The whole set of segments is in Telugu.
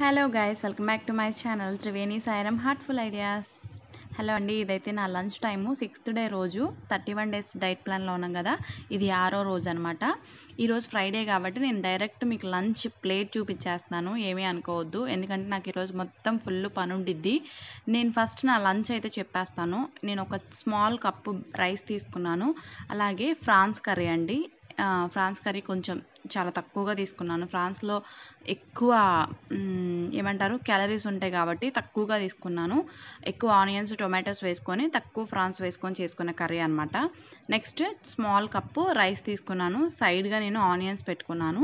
hello guys welcome back to my channel Triveni Sairam heartful ideas hello అండి ఇదైతే నా లంచ్ టైము సిక్స్త్ డే రోజు థర్టీ వన్ డేస్ డైట్ ప్లాన్లో ఉన్నాం కదా ఇది ఆరో రోజు అనమాట ఈరోజు ఫ్రైడే కాబట్టి నేను డైరెక్ట్ మీకు లంచ్ ప్లేట్ చూపించేస్తాను ఏమీ అనుకోవద్దు ఎందుకంటే నాకు ఈరోజు మొత్తం ఫుల్ పని ఉండిద్ది నేను ఫస్ట్ నా లంచ్ అయితే చెప్పేస్తాను నేను ఒక స్మాల్ కప్పు రైస్ తీసుకున్నాను అలాగే ఫ్రాన్స్ కర్రీ అండి ఫ్రాన్స్ కర్రీ కొంచెం చాలా తక్కువగా తీసుకున్నాను ఫ్రాన్స్లో ఎక్కువ ఏమంటారు క్యాలరీస్ ఉంటాయి కాబట్టి తక్కువగా తీసుకున్నాను ఎక్కువ ఆనియన్స్ టొమాటోస్ వేసుకొని తక్కువ ఫ్రాన్స్ వేసుకొని చేసుకున్న కర్రీ అనమాట నెక్స్ట్ స్మాల్ కప్పు రైస్ తీసుకున్నాను సైడ్గా నేను ఆనియన్స్ పెట్టుకున్నాను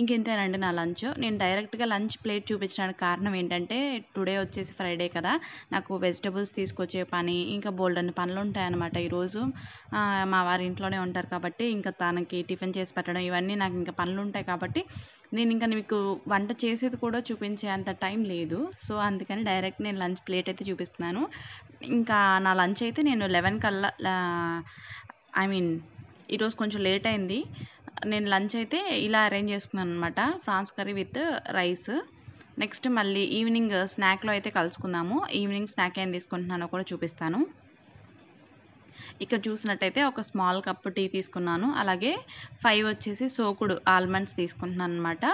ఇంకెంతేనండి నా లంచ్ నేను డైరెక్ట్గా లంచ్ ప్లేట్ చూపించడానికి కారణం ఏంటంటే టుడే వచ్చేసి ఫ్రైడే కదా నాకు వెజిటబుల్స్ తీసుకొచ్చే పని ఇంకా బోల్డ్ అన్ని పనులు ఉంటాయన్నమాట ఈరోజు మా వారి ఇంట్లోనే ఉంటారు కాబట్టి ఇంకా తనకి టిఫిన్ చేసి పెట్టడం ఇవన్నీ నాకు ఇంకా పనులు ఉంటాయి కాబట్టి నేను ఇంకా మీకు వంట చేసేది కూడా చూపించే అంత టైం లేదు సో అందుకని డైరెక్ట్ నేను లంచ్ ప్లేట్ అయితే చూపిస్తున్నాను ఇంకా నా లంచ్ అయితే నేను లెవెన్ కల్లా ఐ మీన్ ఈరోజు కొంచెం లేట్ అయింది నేను లంచ్ అయితే ఇలా అరేంజ్ చేసుకున్నాను అనమాట prawns curry with rice next మళ్ళీ ఈవినింగ్ స్నాక్లో అయితే కలుసుకుందాము ఈవినింగ్ స్నాక్ ఏం తీసుకుంటున్నానో కూడా చూపిస్తాను ఇక్కడ చూసినట్టయితే ఒక స్మాల్ కప్ టీ తీసుకున్నాను అలాగే ఫైవ్ వచ్చేసి సోకుడు ఆల్మండ్స్ తీసుకుంటున్నాను అనమాట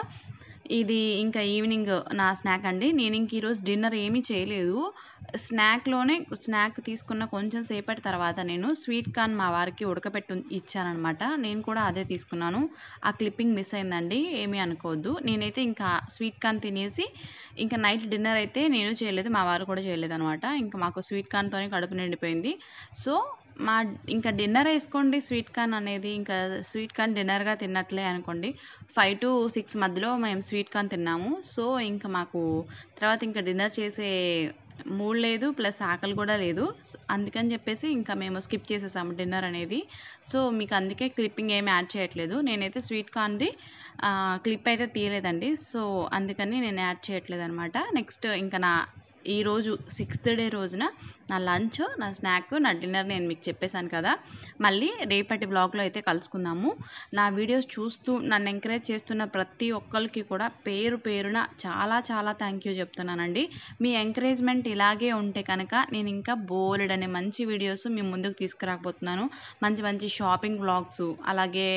ఇది ఇంకా ఈవినింగ్ నా స్నాక్ అండి నేను ఇంక ఈరోజు డిన్నర్ ఏమీ చేయలేదు స్నాక్లోనే స్నాక్ తీసుకున్న కొంచెం సేపటి తర్వాత నేను స్వీట్ కార్న్ మా వారికి ఉడకపెట్టు ఇచ్చానమాట నేను కూడా అదే తీసుకున్నాను ఆ క్లిప్పింగ్ మిస్ అయిందండి ఏమీ అనుకోవద్దు నేనైతే ఇంకా స్వీట్ కార్న్ తినేసి ఇంకా నైట్ డిన్నర్ అయితే నేను చేయలేదు మా వారు కూడా చేయలేదు అనమాట ఇంకా మాకు స్వీట్ కార్న్తోనే కడుపు నిండిపోయింది సో మా ఇంకా డిన్నర్ వేసుకోండి స్వీట్ కార్న్ అనేది ఇంకా స్వీట్ కార్న్ డిన్నర్గా తిన్నట్లే అనుకోండి ఫైవ్ టు సిక్స్ మధ్యలో మేము స్వీట్ కార్న్ తిన్నాము సో ఇంకా మాకు తర్వాత ఇంకా డిన్నర్ చేసే మూడ్ లేదు ప్లస్ ఆకలి కూడా లేదు అందుకని చెప్పేసి ఇంకా మేము స్కిప్ చేసేసాము డిన్నర్ అనేది సో మీకు అందుకే క్లిప్పింగ్ ఏమి యాడ్ చేయట్లేదు నేనైతే స్వీట్ కార్న్ది క్లిప్ అయితే తీయలేదండి సో అందుకని నేను యాడ్ చేయట్లేదు అనమాట నెక్స్ట్ ఇంకా నా ఈరోజు సిక్స్త్ డే రోజున నా లంచ్ నా స్నాక్ నా డిన్నర్ నేను మీకు చెప్పేశాను కదా మళ్ళీ రేపటి బ్లాగ్లో అయితే కలుసుకుందాము నా వీడియోస్ చూస్తూ నన్ను ఎంకరేజ్ చేస్తున్న ప్రతి ఒక్కరికి కూడా పేరు పేరున చాలా చాలా థ్యాంక్ యూ చెప్తున్నానండి మీ ఎంకరేజ్మెంట్ ఇలాగే ఉంటే కనుక నేను ఇంకా బోల్డ్ అనే మంచి వీడియోస్ మీ ముందుకు తీసుకురాకపోతున్నాను మంచి మంచి షాపింగ్ బ్లాగ్స్ అలాగే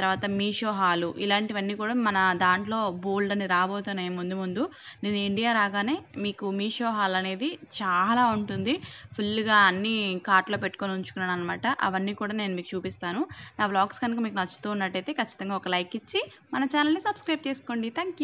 తర్వాత మీషో హాలు ఇలాంటివన్నీ కూడా మన దాంట్లో బోల్డ్ అని రాబోతున్నాయి ముందు ముందు నేను ఇండియా రాగానే మీకు మీషో హాల్ అనేది చాలా ఉంటుంది ఉంది ఫుల్గా అన్నీ కార్ట్లో పెట్టుకొని ఉంచుకున్నాను అనమాట అవన్నీ కూడా నేను మీకు చూపిస్తాను నా బ్లాగ్స్ కనుక మీకు నచ్చుతూ ఉన్నట్టయితే ఖచ్చితంగా ఒక లైక్ ఇచ్చి మన ఛానల్ని సబ్స్క్రైబ్ చేసుకోండి థ్యాంక్